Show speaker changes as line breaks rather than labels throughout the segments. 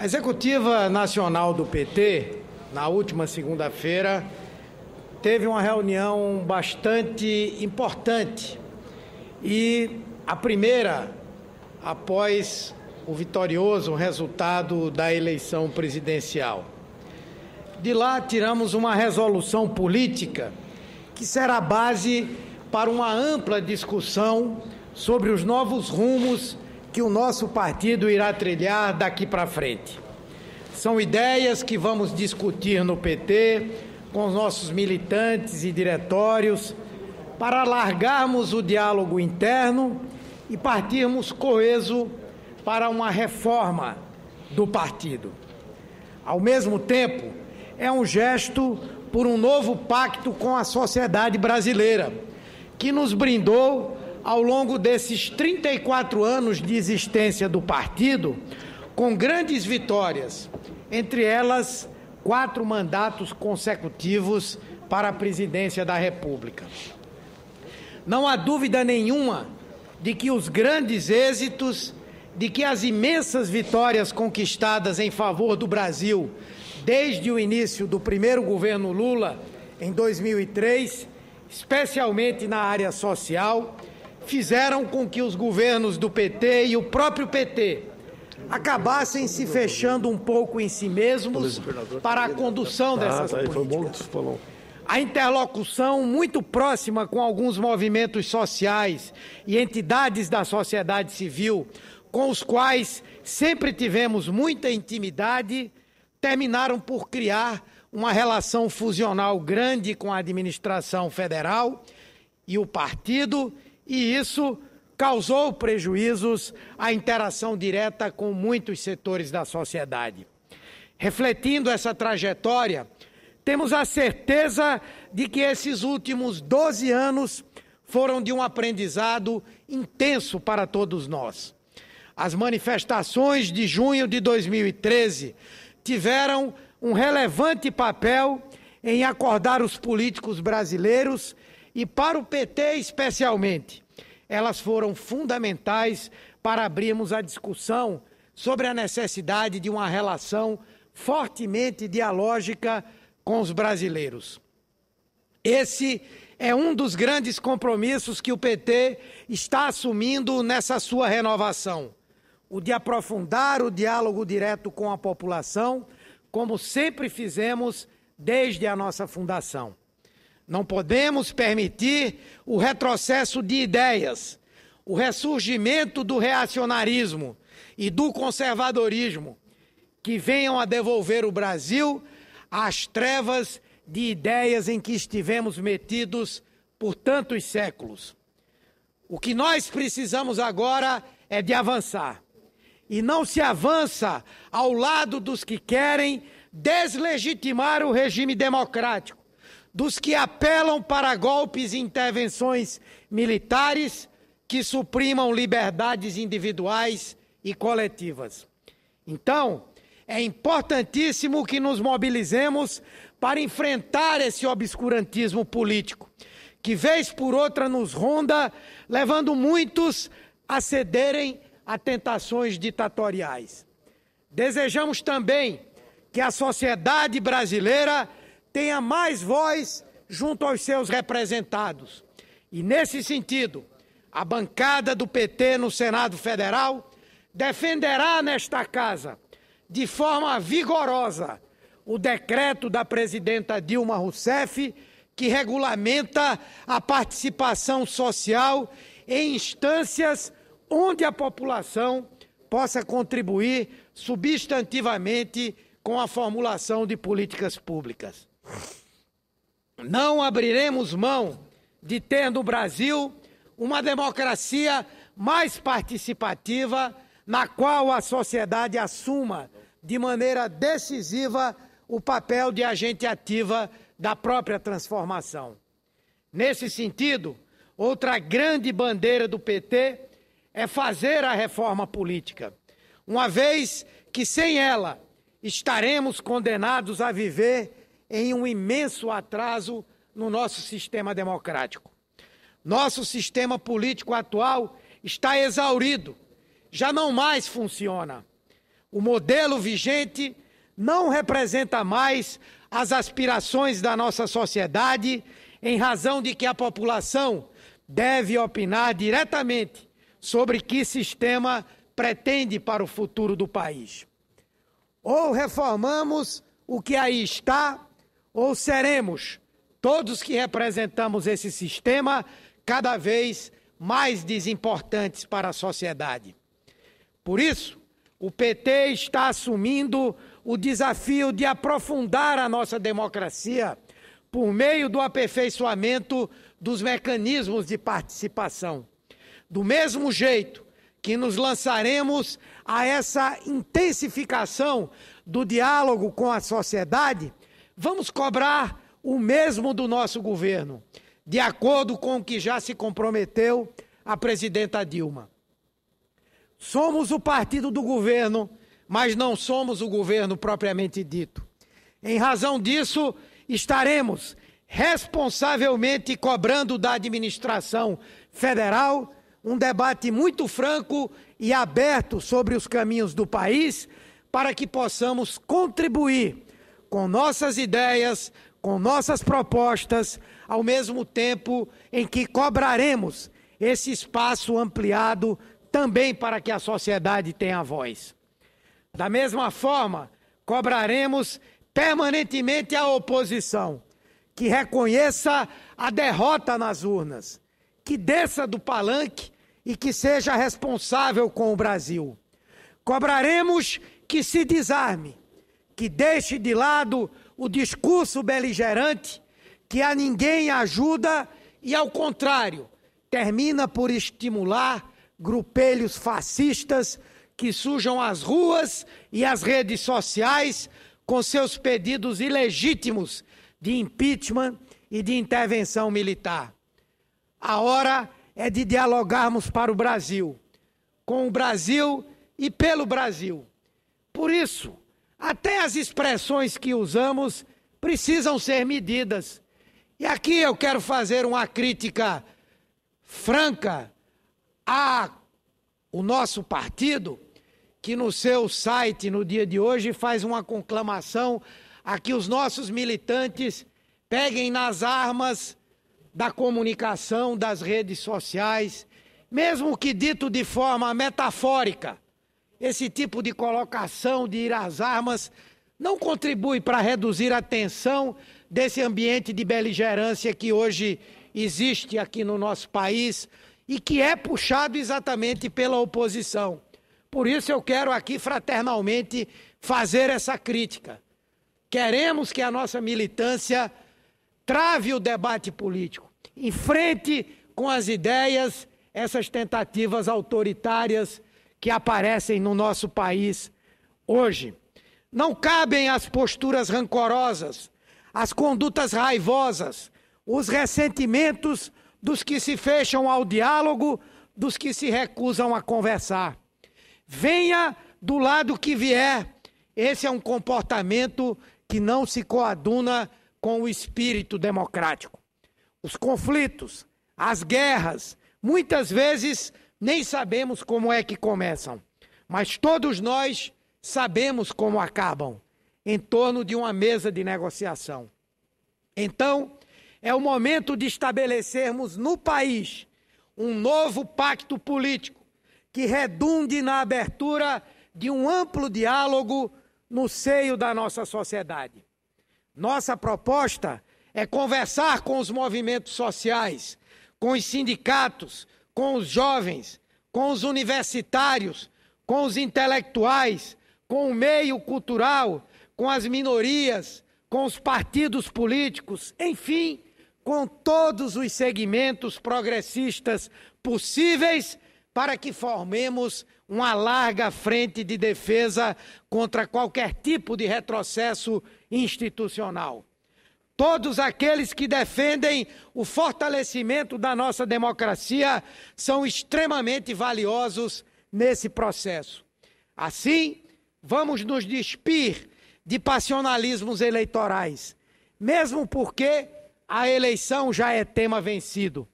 A Executiva Nacional do PT, na última segunda-feira, teve uma reunião bastante importante e a primeira após o vitorioso resultado da eleição presidencial. De lá tiramos uma resolução política que será base para uma ampla discussão sobre os novos rumos que o nosso partido irá trilhar daqui para frente. São ideias que vamos discutir no PT, com os nossos militantes e diretórios, para alargarmos o diálogo interno e partirmos coeso para uma reforma do partido. Ao mesmo tempo, é um gesto por um novo pacto com a sociedade brasileira, que nos brindou ao longo desses 34 anos de existência do partido, com grandes vitórias, entre elas quatro mandatos consecutivos para a presidência da República. Não há dúvida nenhuma de que os grandes êxitos, de que as imensas vitórias conquistadas em favor do Brasil desde o início do primeiro governo Lula, em 2003, especialmente na área social, fizeram com que os governos do PT e o próprio PT acabassem se fechando um pouco em si mesmos para a condução ah, dessas tá políticas. A interlocução muito próxima com alguns movimentos sociais e entidades da sociedade civil, com os quais sempre tivemos muita intimidade, terminaram por criar uma relação fusional grande com a administração federal e o partido e isso causou prejuízos à interação direta com muitos setores da sociedade. Refletindo essa trajetória, temos a certeza de que esses últimos 12 anos foram de um aprendizado intenso para todos nós. As manifestações de junho de 2013 tiveram um relevante papel em acordar os políticos brasileiros e para o PT especialmente. Elas foram fundamentais para abrirmos a discussão sobre a necessidade de uma relação fortemente dialógica com os brasileiros. Esse é um dos grandes compromissos que o PT está assumindo nessa sua renovação: o de aprofundar o diálogo direto com a população, como sempre fizemos desde a nossa fundação. Não podemos permitir o retrocesso de ideias, o ressurgimento do reacionarismo e do conservadorismo, que venham a devolver o Brasil às trevas de ideias em que estivemos metidos por tantos séculos. O que nós precisamos agora é de avançar. E não se avança ao lado dos que querem deslegitimar o regime democrático dos que apelam para golpes e intervenções militares que suprimam liberdades individuais e coletivas. Então, é importantíssimo que nos mobilizemos para enfrentar esse obscurantismo político, que vez por outra nos ronda, levando muitos a cederem a tentações ditatoriais. Desejamos também que a sociedade brasileira tenha mais voz junto aos seus representados. E nesse sentido, a bancada do PT no Senado Federal defenderá nesta casa, de forma vigorosa, o decreto da presidenta Dilma Rousseff que regulamenta a participação social em instâncias onde a população possa contribuir substantivamente com a formulação de políticas públicas. Não abriremos mão de ter no Brasil uma democracia mais participativa, na qual a sociedade assuma de maneira decisiva o papel de agente ativa da própria transformação. Nesse sentido, outra grande bandeira do PT é fazer a reforma política, uma vez que sem ela estaremos condenados a viver em um imenso atraso no nosso sistema democrático. Nosso sistema político atual está exaurido, já não mais funciona. O modelo vigente não representa mais as aspirações da nossa sociedade, em razão de que a população deve opinar diretamente sobre que sistema pretende para o futuro do país. Ou reformamos o que aí está ou seremos, todos que representamos esse sistema, cada vez mais desimportantes para a sociedade. Por isso, o PT está assumindo o desafio de aprofundar a nossa democracia por meio do aperfeiçoamento dos mecanismos de participação. Do mesmo jeito que nos lançaremos a essa intensificação do diálogo com a sociedade, Vamos cobrar o mesmo do nosso governo, de acordo com o que já se comprometeu a presidenta Dilma. Somos o partido do governo, mas não somos o governo propriamente dito. Em razão disso, estaremos responsavelmente cobrando da administração federal um debate muito franco e aberto sobre os caminhos do país para que possamos contribuir com nossas ideias, com nossas propostas, ao mesmo tempo em que cobraremos esse espaço ampliado também para que a sociedade tenha voz. Da mesma forma, cobraremos permanentemente a oposição que reconheça a derrota nas urnas, que desça do palanque e que seja responsável com o Brasil. Cobraremos que se desarme, que deixe de lado o discurso beligerante que a ninguém ajuda e, ao contrário, termina por estimular grupelhos fascistas que sujam as ruas e as redes sociais com seus pedidos ilegítimos de impeachment e de intervenção militar. A hora é de dialogarmos para o Brasil, com o Brasil e pelo Brasil. Por isso, até as expressões que usamos precisam ser medidas. E aqui eu quero fazer uma crítica franca a o nosso partido, que no seu site no dia de hoje faz uma conclamação a que os nossos militantes peguem nas armas da comunicação, das redes sociais, mesmo que dito de forma metafórica, esse tipo de colocação de ir às armas não contribui para reduzir a tensão desse ambiente de beligerância que hoje existe aqui no nosso país e que é puxado exatamente pela oposição. Por isso eu quero aqui fraternalmente fazer essa crítica. Queremos que a nossa militância trave o debate político, enfrente com as ideias essas tentativas autoritárias que aparecem no nosso país hoje. Não cabem as posturas rancorosas, as condutas raivosas, os ressentimentos dos que se fecham ao diálogo, dos que se recusam a conversar. Venha do lado que vier, esse é um comportamento que não se coaduna com o espírito democrático. Os conflitos, as guerras, muitas vezes nem sabemos como é que começam, mas todos nós sabemos como acabam em torno de uma mesa de negociação. Então, é o momento de estabelecermos no país um novo pacto político que redunde na abertura de um amplo diálogo no seio da nossa sociedade. Nossa proposta é conversar com os movimentos sociais, com os sindicatos, com os jovens, com os universitários, com os intelectuais, com o meio cultural, com as minorias, com os partidos políticos, enfim, com todos os segmentos progressistas possíveis para que formemos uma larga frente de defesa contra qualquer tipo de retrocesso institucional. Todos aqueles que defendem o fortalecimento da nossa democracia são extremamente valiosos nesse processo. Assim, vamos nos despir de passionalismos eleitorais, mesmo porque a eleição já é tema vencido,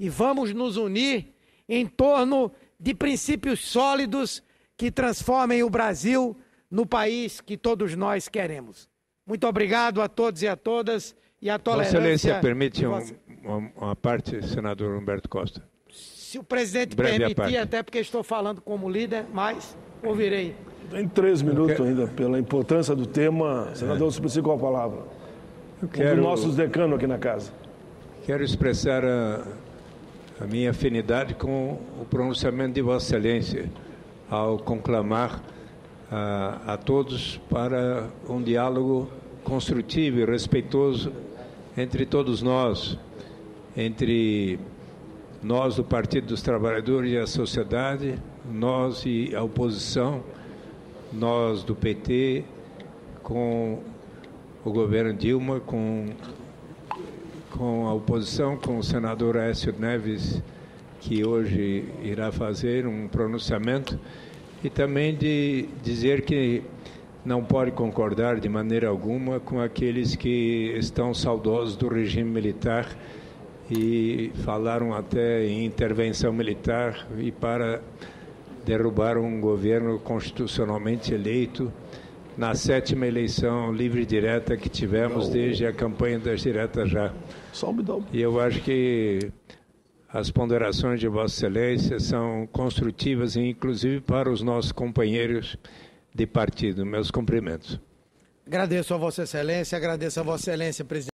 e vamos nos unir em torno de princípios sólidos que transformem o Brasil no país que todos nós queremos. Muito obrigado a todos e a todas e a tolerância. Vossa Excelência permite uma,
uma, parte, senador Humberto Costa.
Se o presidente Breve permitir, até porque estou falando como líder, mas ouvirei. Tem três minutos quero...
ainda, pela importância do tema. Senador, é. se qual a palavra? Eu quero... Um dos nossos decanos aqui na casa. Quero expressar a, a minha afinidade com o pronunciamento de Vossa Excelência ao conclamar a, a todos para um diálogo construtivo e respeitoso entre todos nós, entre nós do Partido dos Trabalhadores e a sociedade, nós e a oposição, nós do PT, com o governo Dilma, com, com a oposição, com o senador Aécio Neves, que hoje irá fazer um pronunciamento e também de dizer que não pode concordar de maneira alguma com aqueles que estão saudosos do regime militar e falaram até em intervenção militar e para derrubar um governo constitucionalmente eleito na sétima eleição livre e direta que tivemos desde a campanha das diretas já. E eu acho que as ponderações de Vossa Excelência são construtivas, inclusive para os nossos companheiros de partido. Meus cumprimentos.
Agradeço a Vossa Excelência, agradeço a Vossa Excelência, presidente.